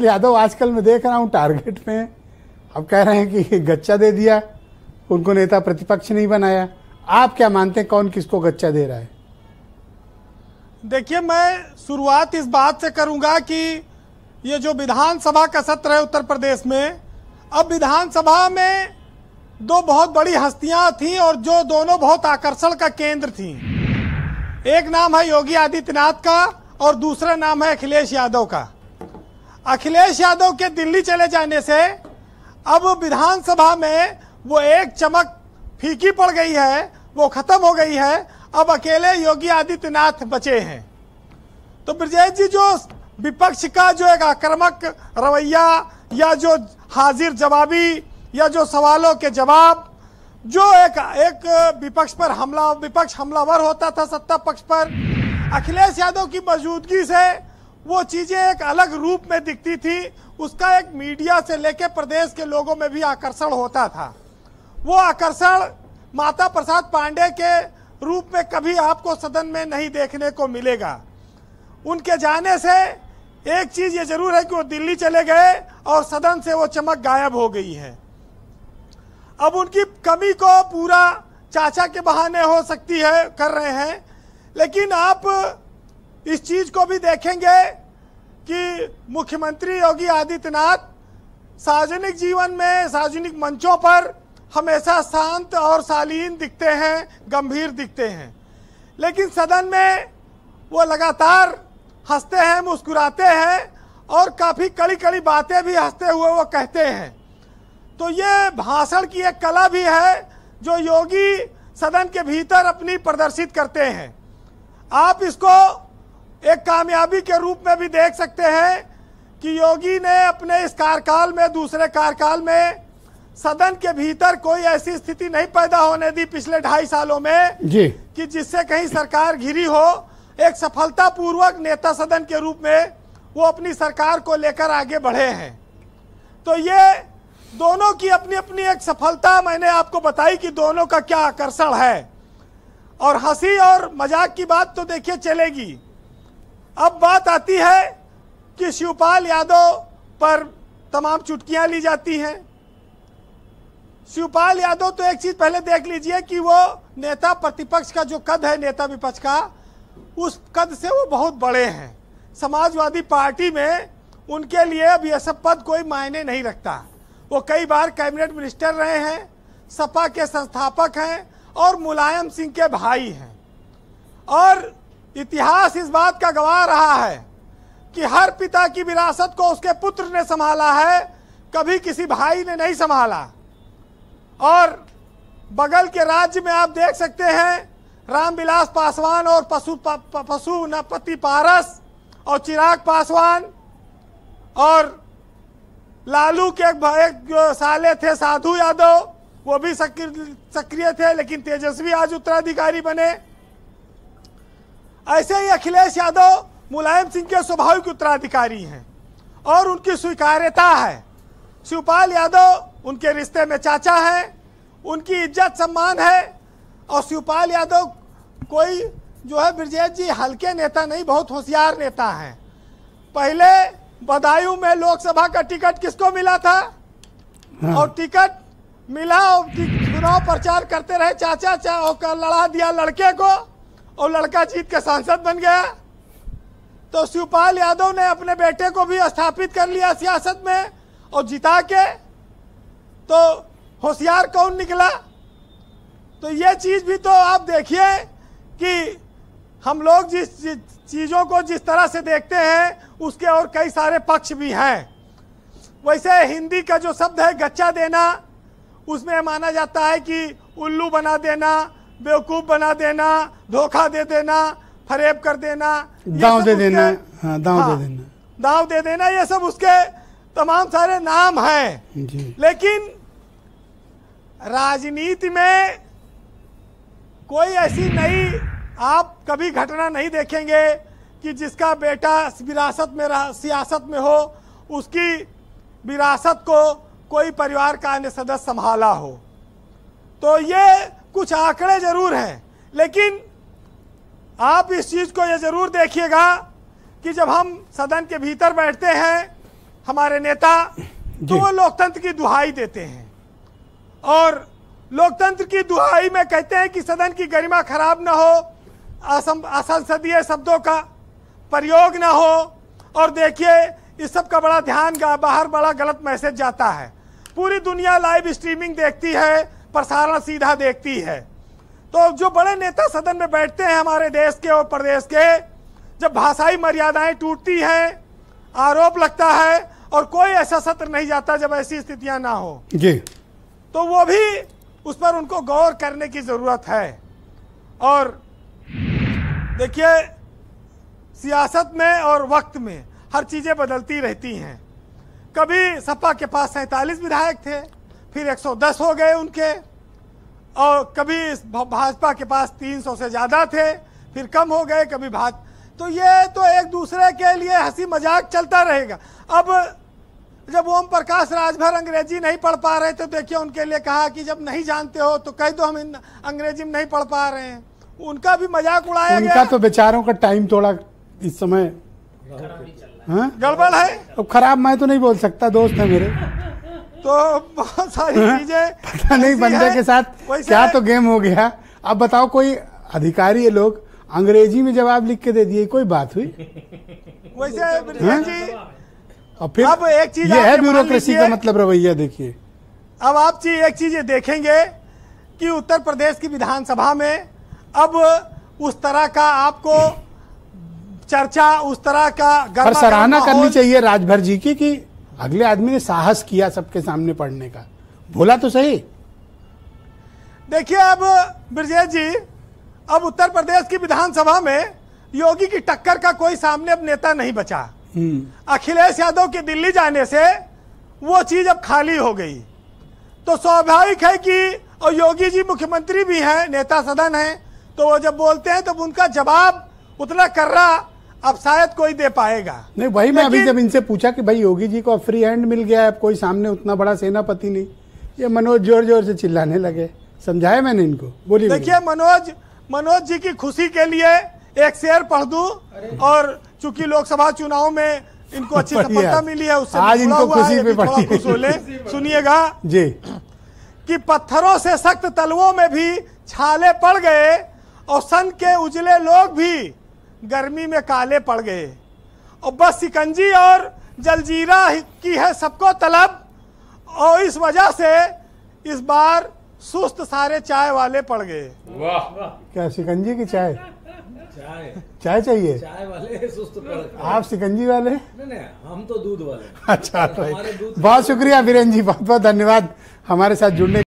यादव आजकल मैं देख रहा हूँ टारगेट में अब कह रहे हैं कि गच्चा दे दिया उनको नेता प्रतिपक्ष नहीं बनाया आप क्या मानते हैं कौन किसको गच्चा दे रहा है देखिए मैं शुरुआत इस बात से करूंगा कि ये जो विधानसभा का सत्र है उत्तर प्रदेश में अब विधानसभा में दो बहुत बड़ी हस्तियां थीं और जो दोनों बहुत आकर्षण का केंद्र थी एक नाम है योगी आदित्यनाथ का और दूसरा नाम है अखिलेश यादव का अखिलेश यादव के दिल्ली चले जाने से अब विधानसभा में वो एक चमक फीकी पड़ गई है वो खत्म हो गई है अब अकेले योगी आदित्यनाथ बचे हैं तो ब्रजेश जी जो विपक्ष का जो एक आक्रामक रवैया या जो हाजिर जवाबी या जो सवालों के जवाब जो एक एक विपक्ष पर हमला विपक्ष हमलावर होता था सत्ता पक्ष पर अखिलेश यादव की मौजूदगी से वो चीजें एक अलग रूप में दिखती थी उसका एक मीडिया से लेकर प्रदेश के लोगों में भी आकर्षण होता था वो आकर्षण माता प्रसाद पांडे के रूप में कभी आपको सदन में नहीं देखने को मिलेगा उनके जाने से एक चीज ये जरूर है कि वो दिल्ली चले गए और सदन से वो चमक गायब हो गई है अब उनकी कमी को पूरा चाचा के बहाने हो सकती है कर रहे हैं लेकिन आप इस चीज को भी देखेंगे कि मुख्यमंत्री योगी आदित्यनाथ सार्वजनिक जीवन में सार्वजनिक मंचों पर हमेशा शांत और शालीन दिखते हैं गंभीर दिखते हैं लेकिन सदन में वो लगातार हंसते हैं मुस्कुराते हैं और काफ़ी कड़ी कड़ी बातें भी हंसते हुए वो कहते हैं तो ये भाषण की एक कला भी है जो योगी सदन के भीतर अपनी प्रदर्शित करते हैं आप इसको एक कामयाबी के रूप में भी देख सकते हैं कि योगी ने अपने इस कार्यकाल में दूसरे कार्यकाल में सदन के भीतर कोई ऐसी स्थिति नहीं पैदा होने दी पिछले ढाई सालों में जी। कि जिससे कहीं सरकार घिरी हो एक सफलता पूर्वक नेता सदन के रूप में वो अपनी सरकार को लेकर आगे बढ़े हैं तो ये दोनों की अपनी अपनी एक सफलता मैंने आपको बताई कि दोनों का क्या आकर्षण है और हंसी और मजाक की बात तो देखिए चलेगी अब बात आती है कि शिवपाल यादव पर तमाम चुटकियां ली जाती हैं शिवपाल यादव तो एक चीज पहले देख लीजिए कि वो नेता प्रतिपक्ष का जो कद है नेता विपक्ष का उस कद से वो बहुत बड़े हैं समाजवादी पार्टी में उनके लिए अब यह सब पद कोई मायने नहीं रखता वो कई बार कैबिनेट मिनिस्टर रहे हैं सपा के संस्थापक हैं और मुलायम सिंह के भाई हैं और इतिहास इस बात का गवाह रहा है कि हर पिता की विरासत को उसके पुत्र ने संभाला है कभी किसी भाई ने नहीं संभाला और बगल के राज्य में आप देख सकते हैं रामविलास पासवान और पशु पा, पशुपति पारस और चिराग पासवान और लालू के एक, एक साले थे साधु यादव वो भी सक्रिय थे लेकिन तेजस्वी आज उत्तराधिकारी बने ऐसे ही अखिलेश यादव मुलायम सिंह के स्वाभाविक उत्तराधिकारी हैं और उनकी स्वीकार्यता है शिवपाल यादव उनके रिश्ते में चाचा हैं उनकी इज्जत सम्मान है और शिवपाल यादव कोई जो है ब्रजेश जी हल्के नेता नहीं बहुत होशियार नेता हैं पहले बदायूं में लोकसभा का टिकट किसको मिला था हाँ। और टिकट मिला और चुनाव प्रचार करते रहे चाचा चा और लड़ा दिया लड़के को और लड़का जीत के सांसद बन गया तो शिवपाल यादव ने अपने बेटे को भी स्थापित कर लिया सियासत में और जिता के तो होशियार कौन निकला तो ये चीज़ भी तो आप देखिए कि हम लोग जिस चीज़ों को जिस तरह से देखते हैं उसके और कई सारे पक्ष भी हैं वैसे हिंदी का जो शब्द है गच्चा देना उसमें माना जाता है कि उल्लू बना देना बेवकूफ़ बना देना धोखा दे देना फरेब कर देना दाव दे देना हाँ, दाव हाँ, दे देना दाव दे देना ये सब उसके तमाम सारे नाम हैं लेकिन राजनीति में कोई ऐसी नई आप कभी घटना नहीं देखेंगे कि जिसका बेटा विरासत में सियासत में हो उसकी विरासत को कोई परिवार का अन्य सदस्य संभाला हो तो ये कुछ आंकड़े जरूर हैं लेकिन आप इस चीज़ को यह ज़रूर देखिएगा कि जब हम सदन के भीतर बैठते हैं हमारे नेता तो वो लोकतंत्र की दुहाई देते हैं और लोकतंत्र की दुहाई में कहते हैं कि सदन की गरिमा खराब ना हो असंसदीय शब्दों का प्रयोग ना हो और देखिए इस सब का बड़ा ध्यान बाहर बड़ा गलत मैसेज जाता है पूरी दुनिया लाइव स्ट्रीमिंग देखती है प्रसारण सीधा देखती है तो जो बड़े नेता सदन में बैठते हैं हमारे देश के और प्रदेश के जब भाषाई मर्यादाएं टूटती हैं आरोप लगता है और कोई ऐसा सत्र नहीं जाता जब ऐसी स्थितियां ना हो जी तो वो भी उस पर उनको गौर करने की ज़रूरत है और देखिए सियासत में और वक्त में हर चीज़ें बदलती रहती हैं कभी सपा के पास सैतालीस विधायक थे फिर 110 हो गए उनके और कभी भाजपा के पास 300 से ज़्यादा थे फिर कम हो गए कभी भाजपा तो ये तो एक दूसरे के लिए हंसी मजाक चलता रहेगा अब जब ओम प्रकाश राजभर अंग्रेजी नहीं पढ़ पा रहे थे तो देखिए उनके लिए कहा कि जब नहीं जानते हो तो कह दो हम अंग्रेजी में नहीं पढ़ पा रहे हैं उनका भी मजाक उड़ाया उनका गया। तो बेचारों का टाइम थोड़ा इस समय गड़बड़ है अब खराब मैं तो नहीं बोल सकता दोस्त है मेरे तो बहुत सारी हाँ? चीजें पता नहीं बंदे के साथ क्या तो गेम हो गया अब बताओ कोई अधिकारी है लोग अंग्रेजी में जवाब लिख के दे दिए कोई बात हुई वैसे हाँ? जी और फिर अब एक चीज ये है ब्यूरोक्रेसी का मतलब रवैया देखिए अब आप चीज एक चीज देखेंगे कि उत्तर प्रदेश की विधानसभा में अब उस तरह का आपको चर्चा उस तरह का सराहना करनी चाहिए राजभर जी की कि अगले आदमी ने साहस किया सबके सामने पढ़ने का बोला तो सही देखिए अब ब्रजेश जी अब उत्तर प्रदेश की विधानसभा में योगी की टक्कर का कोई सामने अब नेता नहीं बचा हम्म। अखिलेश यादव के दिल्ली जाने से वो चीज अब खाली हो गई तो स्वाभाविक है कि और योगी जी मुख्यमंत्री भी हैं नेता सदन हैं तो वो जब बोलते हैं तब तो उनका जवाब उतना कर रहा अब शायद कोई दे पाएगा नहीं वही मैं अभी जब इनसे पूछा कि भाई योगी जी को फ्री हैंड मिल गया है अब कोई सामने उतना बड़ा सेनापति नहीं ये मनोज जोर जोर से चिल्लाने लगे समझाया मैंने इनको बोली देखिए मनोज मनोज जी की खुशी के लिए एक शेयर पढ़ दू और चूंकि लोकसभा चुनाव में इनको अच्छी सफलता मिली है उससे आज इनको खुशी सुनिएगा जी कि पत्थरों से सख्त तलवों में भी छाले पड़ गए और सन के उजले लोग भी गर्मी में काले पड़ गए और बस सिकंजी और जलजीरा की है सबको तलब और इस वजह से इस बार सुस्त सारे चाय वाले पड़ गए वाह क्या सिकंजी की चाय चाय चाय चाहिए चाय वाले सुस्त पड़ आप सिकंजी वाले नहीं नहीं हम तो दूध वाले अच्छा तो बहुत शुक्रिया बीरेन जी बहुत बहुत धन्यवाद हमारे साथ जुड़ने